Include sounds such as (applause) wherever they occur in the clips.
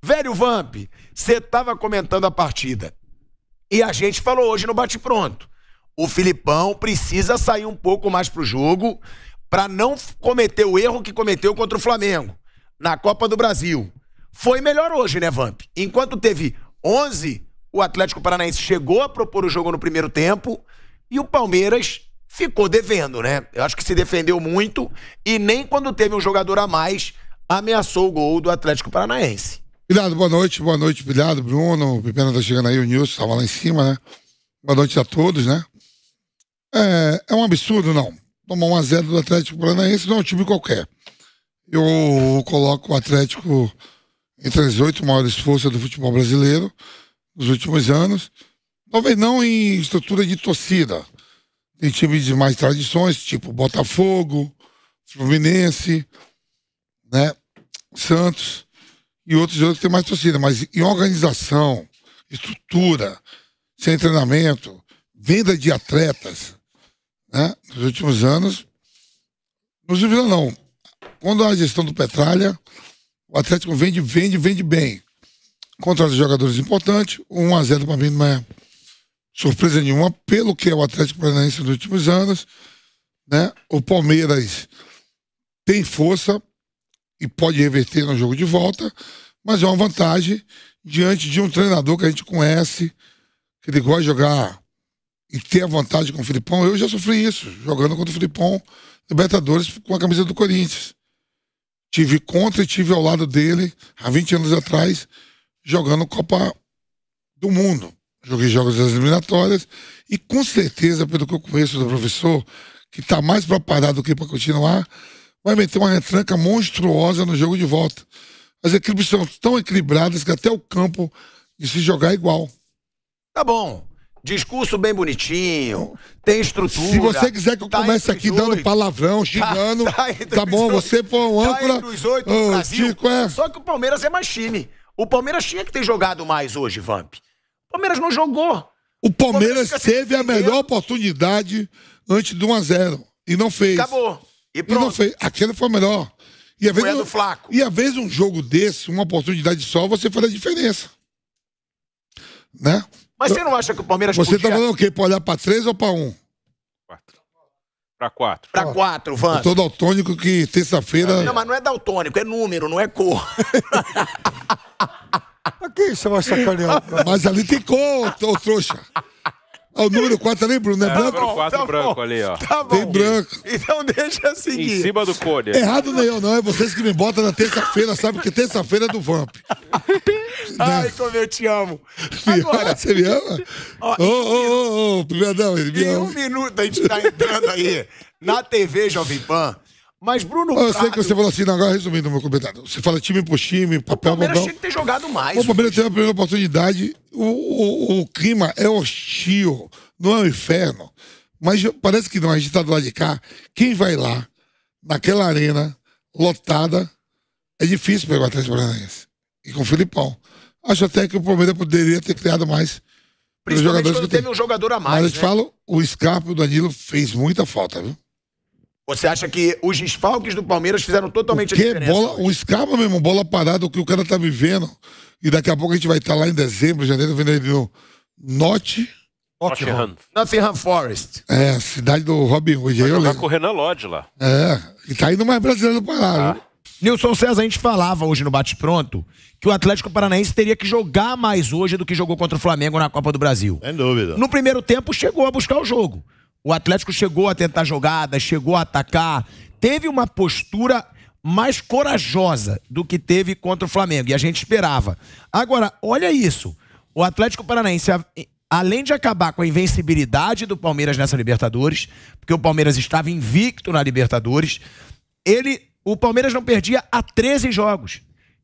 Velho Vamp, você estava comentando a partida. E a gente falou hoje no bate-pronto. O Filipão precisa sair um pouco mais pro jogo para não cometer o erro que cometeu contra o Flamengo na Copa do Brasil. Foi melhor hoje, né, Vamp? Enquanto teve 11, o Atlético Paranaense chegou a propor o jogo no primeiro tempo e o Palmeiras ficou devendo, né? Eu acho que se defendeu muito e nem quando teve um jogador a mais ameaçou o gol do Atlético Paranaense. Pilhado, boa noite, boa noite, Pilhado, Bruno, o Pipena tá chegando aí, o Nilson estava tá lá em cima, né? Boa noite a todos, né? É, é um absurdo, não. Tomar um a zero do Atlético Paranaense não é um time qualquer. Eu coloco o Atlético entre as oito maiores forças do futebol brasileiro nos últimos anos. Talvez não em estrutura de torcida. Tem times de mais tradições, tipo Botafogo, Fluminense, né? Santos e outros jogos têm mais torcida. Mas em organização, estrutura, sem treinamento, venda de atletas, né? Nos últimos anos, não se anos não. Quando a gestão do Petralha, o Atlético vende, vende, vende bem. contra os jogadores importantes, 1 a 0 para mim não é surpresa nenhuma pelo que é o Atlético Paranaense nos últimos anos, né? O Palmeiras tem força, e pode reverter no jogo de volta, mas é uma vantagem diante de um treinador que a gente conhece, que ele gosta de jogar e ter a vantagem com o Filipão. Eu já sofri isso, jogando contra o Filipão Libertadores com a camisa do Corinthians. Tive contra e tive ao lado dele há 20 anos atrás, jogando Copa do Mundo. Joguei jogos das eliminatórias e com certeza, pelo que eu conheço do professor, que está mais preparado do que para continuar, vai meter uma retranca monstruosa no jogo de volta. As equipes são tão equilibradas que até o campo de se jogar é igual. Tá bom. Discurso bem bonitinho, tem estrutura. Se você quiser que eu tá comece aqui dando palavrão, tá, xingando, tá, tá, tá bom, você põe um tá âncora. Tá entre os oito oh, Brasil, Chico, é... Só que o Palmeiras é mais time. O Palmeiras tinha que ter jogado mais hoje, Vamp. O Palmeiras não jogou. O Palmeiras, o Palmeiras teve a melhor oportunidade antes do 1x0 e não fez. Acabou. E, e não Aquele foi melhor. E às vezes, do Flaco. E às vezes um jogo desse, uma oportunidade só, você faz a diferença. Né? Mas você não acha que o Palmeiras Você tá podia... tá falando o quê? Pra olhar pra três ou pra um? Quatro. Pra quatro. Pra quatro, Van. Todo autônico que terça-feira. Não, mas não é daltônico, é número, não é cor. Aqui (laughs) você vai sacanear. Mas ali tem cor, ô trouxa. Ah, o número 4 também, Bruno, é, é branco? O número 4 tá branco bom. Tá ali, ó. Tá bom. Tem branco. Então deixa seguir. Em cima do cone. Errado não é eu, não. É vocês que me botam na terça-feira, sabe? Porque terça-feira é do Vamp. (laughs) Ai, né? como eu te amo. Agora. Você me ama? (laughs) Ô, ô, ô, ô, Primeadão, ele me ama. Em um minuto a gente tá entrando aí na TV Jovem Pan. Mas Bruno Eu sei que você falou assim, agora resumindo meu comentário. Você fala time por time, papel, O Palmeiras tinha que ter jogado mais. O Palmeiras teve a primeira oportunidade. O, o, o clima é hostil, não é um inferno. Mas parece que não, a gente tá do lado de cá. Quem vai lá, naquela arena, lotada, é difícil pegar o Atlético Paranaense. E com o Filipão. Acho até que o Palmeiras poderia ter criado mais. Principalmente quando teve um jogador a mais. Mas eu né? te falo, o Scarpa o Danilo fez muita falta, viu? Você acha que os desfalques do Palmeiras fizeram totalmente o Que a diferença? Bola, o escapa mesmo, bola parada, o que o cara tá vivendo. E daqui a pouco a gente vai estar tá lá em dezembro, janeiro, fevereiro, Norte. Nottingham. Nottingham Forest. É, a cidade do Robin Hood. Vai jogar com o Renan Lodge lá. É, e tá indo mais brasileiro do Pará. Ah. Nilson César, a gente falava hoje no Bate Pronto que o Atlético Paranaense teria que jogar mais hoje do que jogou contra o Flamengo na Copa do Brasil. Sem dúvida. No primeiro tempo chegou a buscar o jogo. O Atlético chegou a tentar jogada, chegou a atacar, teve uma postura mais corajosa do que teve contra o Flamengo, e a gente esperava. Agora, olha isso. O Atlético Paranaense além de acabar com a invencibilidade do Palmeiras nessa Libertadores, porque o Palmeiras estava invicto na Libertadores, ele, o Palmeiras não perdia há 13 jogos.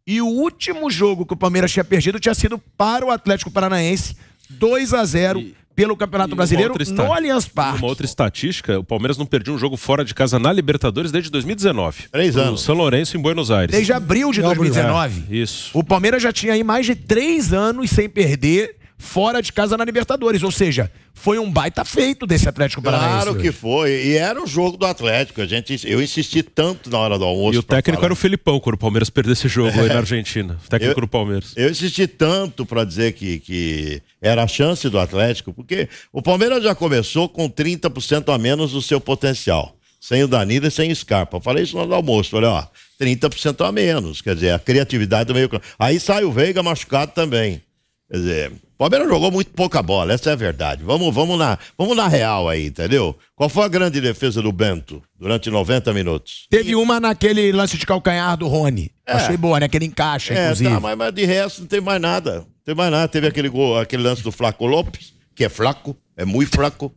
E o último jogo que o Palmeiras tinha perdido tinha sido para o Atlético Paranaense, 2 a 0 pelo Campeonato e Brasileiro no Allianz Parque. Uma outra estatística, o Palmeiras não perdeu um jogo fora de casa na Libertadores desde 2019. Três anos. São Lourenço em Buenos Aires. Desde abril de 2019. isso. O Palmeiras já tinha aí mais de três anos sem perder fora de casa na Libertadores. Ou seja, foi um baita feito desse Atlético Paranaense. Claro que foi. E era o jogo do Atlético. A gente, eu insisti tanto na hora do almoço. E o técnico falar. era o Felipão quando o Palmeiras perdeu esse jogo aí na Argentina. O técnico eu, do Palmeiras. Eu insisti tanto para dizer que, que era a chance do Atlético, porque o Palmeiras já começou com 30% a menos do seu potencial. Sem o Danilo e sem o Scarpa. Eu falei isso na hora do almoço. Olha, ó, 30% a menos. Quer dizer, a criatividade do meio campo. Aí sai o Veiga machucado também. Quer dizer, Palmeiras jogou muito pouca bola, essa é a verdade. Vamos, vamos, na, vamos na real aí, entendeu? Qual foi a grande defesa do Bento durante 90 minutos? Teve uma naquele lance de calcanhar do Rony. É. Achei boa, né? Aquele encaixa, é, tá, inclusive. Tá, mas, mas, de resto não tem mais nada. Não tem mais nada. Teve aquele, gol, aquele lance do Flaco Lopes, que é fraco, é muito fraco.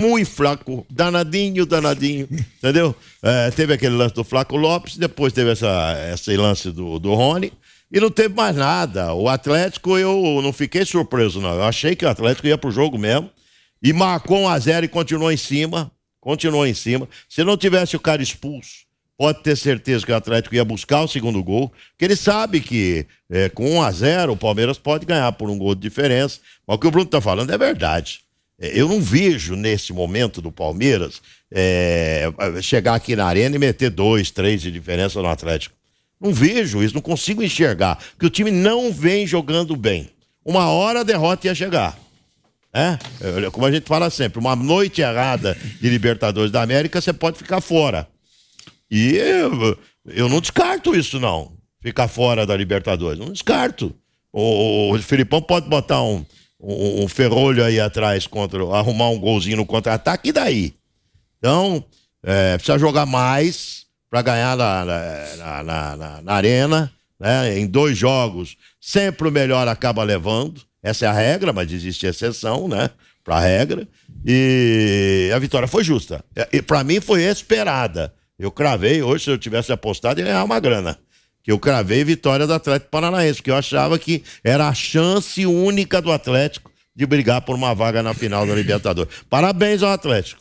muito fraco, danadinho, danadinho, entendeu? É, teve aquele lance do Flaco Lopes, depois teve essa, esse lance do, do Rony, e não teve mais nada. O Atlético, eu não fiquei surpreso, não. Eu achei que o Atlético ia pro jogo mesmo. E marcou um a zero e continuou em cima. Continuou em cima. Se não tivesse o cara expulso, pode ter certeza que o Atlético ia buscar o segundo gol. Porque ele sabe que é, com 1 a 0 o Palmeiras pode ganhar por um gol de diferença. Mas o que o Bruno está falando é verdade. É, eu não vejo nesse momento do Palmeiras é, chegar aqui na arena e meter dois, três de diferença no Atlético. Não vejo isso, não consigo enxergar. Porque o time não vem jogando bem. Uma hora a derrota ia chegar. Né? É, é? Como a gente fala sempre, uma noite errada de Libertadores da América, você pode ficar fora. E eu, eu não descarto isso, não. Ficar fora da Libertadores. Não descarto. O, o, o Filipão pode botar um, um, um, ferrolho aí atrás contra. arrumar um golzinho no contra-ataque, e daí? Então, é, precisa jogar mais para ganhar na, na, na, na arena, né? em dois jogos, sempre o melhor acaba levando. Essa é a regra, mas existe exceção, né? Para a regra. E a vitória foi justa. É, e para mim foi esperada. Eu cravei, hoje, se eu tivesse apostado, ia ganhar uma grana. Que eu cravei vitória do Atlético Paranaense, porque eu achava que era a chance única do Atlético de brigar por uma vaga na final da Libertadores. Parabéns ao Atlético.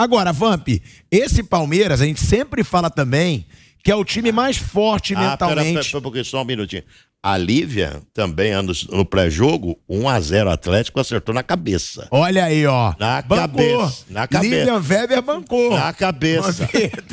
Agora, Vamp, esse Palmeiras, a gente sempre fala também que é o time mais forte ah, mentalmente. Pera, pera, pera, só um minutinho. A Lívia, também no pré-jogo, 1 a 0 Atlético acertou na cabeça. Olha aí, ó. Na bancou. cabeça. Na cabeça. Lívia Weber bancou. Na cabeça.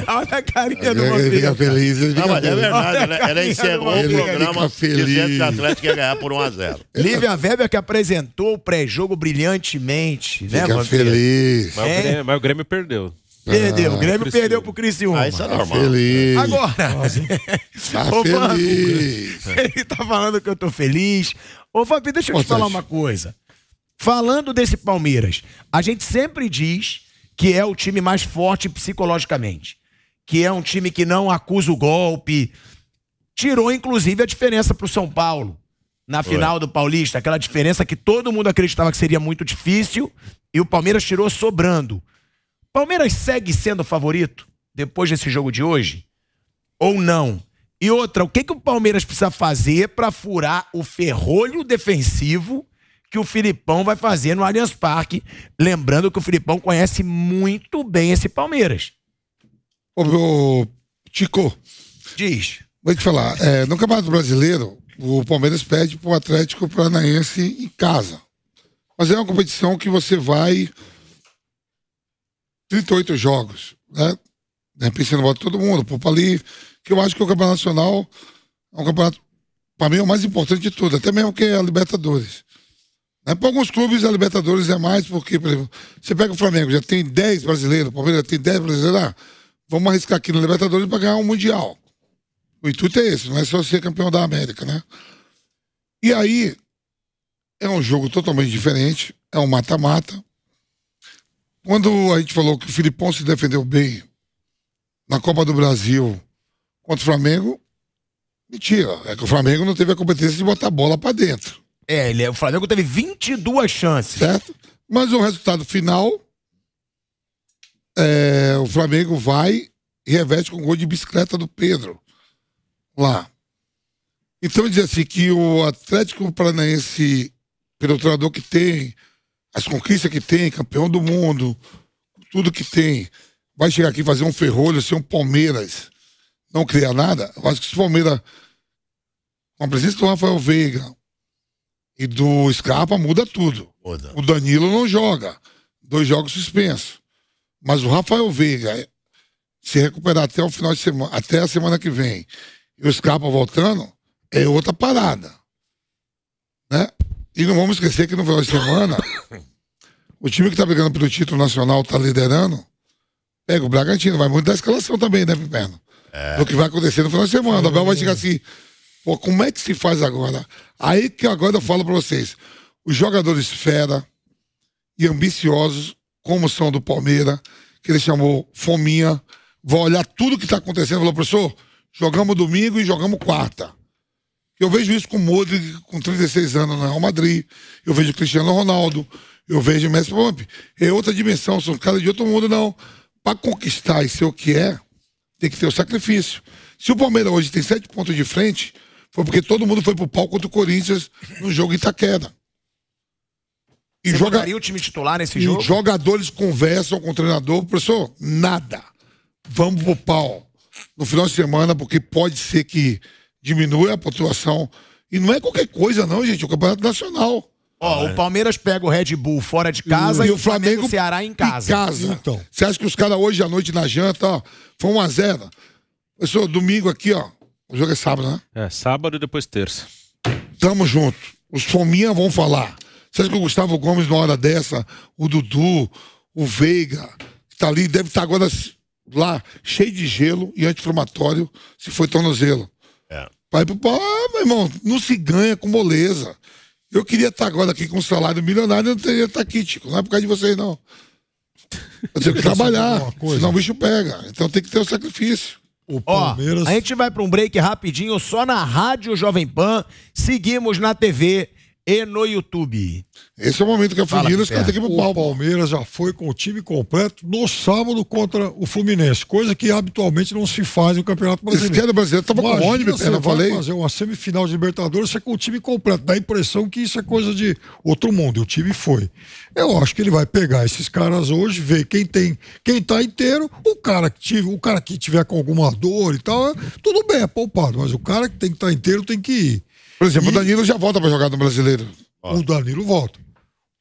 Tá, olha a carinha do Vampeta. Ele fica feliz. Ele fica Não, mas é verdade. Né? Olha ela, encerrou o programa dizendo que o Atlético ia ganhar por 1 a 0 Lívia Weber que apresentou o pré-jogo brilhantemente, né, fica né, feliz. Mas, é. o Grêmio, mas o Grêmio perdeu. Perdeu. o ah, Grêmio Criciúma. perdeu pro Criciúma. Ah, isso é tá normal. Feliz. Agora. Tá, (laughs) tá ô, feliz. (laughs) ele tá falando que eu tô feliz. Ô, Fabinho, deixa eu te falar uma coisa. Falando desse Palmeiras, a gente sempre diz que é o time mais forte psicologicamente. Que é um time que não acusa o golpe. Tirou, inclusive, a diferença pro São Paulo na final do Paulista. Aquela diferença que todo mundo acreditava que seria muito difícil. E o Palmeiras tirou sobrando. Palmeiras segue sendo favorito depois desse jogo de hoje? Ou não? E outra, o que, que o Palmeiras precisa fazer para furar o ferrolho defensivo que o Filipão vai fazer no Allianz Parque? Lembrando que o Filipão conhece muito bem esse Palmeiras. Ô, ô Diz. Vou te falar, é, no Campeonato Brasileiro, o Palmeiras pede pro Atlético Paranaense em casa. Mas é uma competição que você vai 38 jogos, né? De repente você não bota todo mundo, poupa ali. Que eu acho que o Campeonato Nacional é um campeonato, para mim, é o mais importante de tudo, até mesmo que é a Libertadores. Né? Para alguns clubes, a Libertadores é mais, porque, por exemplo, você pega o Flamengo, já tem 10 brasileiros, o Palmeiras já tem 10 brasileiros. Ah, vamos arriscar aqui na Libertadores para ganhar um Mundial. O intuito é esse, não é só ser campeão da América, né? E aí, é um jogo totalmente diferente, é um mata-mata. Quando a gente falou que o Filipão se defendeu bem na Copa do Brasil contra o Flamengo, mentira. É que o Flamengo não teve a competência de botar a bola para dentro. É, ele, é, o Flamengo teve 22 chances. Certo? Mas o resultado final, é, o Flamengo vai e reveste com o gol de bicicleta do Pedro. Lá. Então dizer assim que o Atlético Paranaense, pelo treinador que tem, as conquistas que tem, campeão do mundo, tudo que tem, vai chegar aqui fazer um ferrolho, ser um Palmeiras, não criar nada. Eu acho que se o Palmeiras, com a presença do Rafael Veiga e do Scarpa, muda tudo. Muda. O Danilo não joga, dois jogos suspenso Mas o Rafael Veiga se recuperar até o final de semana, até a semana que vem, e o Scarpa voltando, é outra parada. Né? E não vamos esquecer que no final de semana, (coughs) o time que está brigando pelo título nacional, está liderando, pega o Bragantino. Vai muito da escalação também, né, Piperno? É. Do que vai acontecer no final de semana. O Abel vai chegar assim, pô, como é que se faz agora? Aí que agora eu falo para vocês. Os jogadores fera e ambiciosos, como são do Palmeiras, que ele chamou Fominha, vão olhar tudo que está acontecendo e falar, professor, jogamos domingo e jogamos quarta. Eu vejo isso com o Modric, com 36 anos no Real Madrid. Eu vejo Cristiano Ronaldo. Eu vejo Messi. É outra dimensão, são caras de outro mundo, não. Para conquistar e ser o que é, tem que ter o sacrifício. Se o Palmeiras hoje tem sete pontos de frente, foi porque todo mundo foi pro pau contra o Corinthians no jogo Itaquera. E Você joga... o time titular nesse e jogo? Jogadores conversam com o treinador, professor, nada. Vamos pro pau no final de semana, porque pode ser que diminui a pontuação. E não é qualquer coisa, não, gente. É o Campeonato Nacional. Ó, é. o Palmeiras pega o Red Bull fora de casa e, e o Flamengo, Flamengo Ceará em casa. Em casa. Então. Você acha que os caras hoje à noite na janta, ó, foi 1 a 0 Pessoal, domingo aqui, ó. O jogo é sábado, né? É, sábado e depois terça. Tamo junto. Os fominha vão falar. Você acha que o Gustavo Gomes, na hora dessa, o Dudu, o Veiga, que tá ali, deve estar tá agora lá, cheio de gelo e anti-inflamatório, se foi tornozelo. Pai, pau, ah, meu irmão, não se ganha com moleza. Eu queria estar agora aqui com um salário milionário, eu não teria que estar aqui, Tico. Não é por causa de vocês, não. Eu tenho que trabalhar, senão o bicho pega. Então tem que ter o um sacrifício. O Palmeiras... Ó, a gente vai para um break rapidinho, só na Rádio Jovem Pan. Seguimos na TV e no YouTube. Esse é o momento que a Fluminense tem que O Palmeiras já foi com o time completo no sábado contra o Fluminense, coisa que habitualmente não se faz no Campeonato Brasileiro. Esquerda brasileira estava com ônibus, eu né, falei. fazer uma semifinal de Libertadores você é com o time completo. Dá a impressão que isso é coisa de outro mundo. E o time foi. Eu acho que ele vai pegar esses caras hoje, ver quem tem, quem tá inteiro, o cara que tiver, o cara que tiver com alguma dor e tal, é tudo bem, é poupado, mas o cara que tem que estar tá inteiro tem que ir. Por exemplo, e... o Danilo já volta pra jogar no brasileiro. O Danilo volta.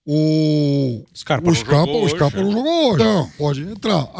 O Scarpa, o Scarpa, não, jogou Scarpa hoje, não jogou hoje. Então, pode entrar.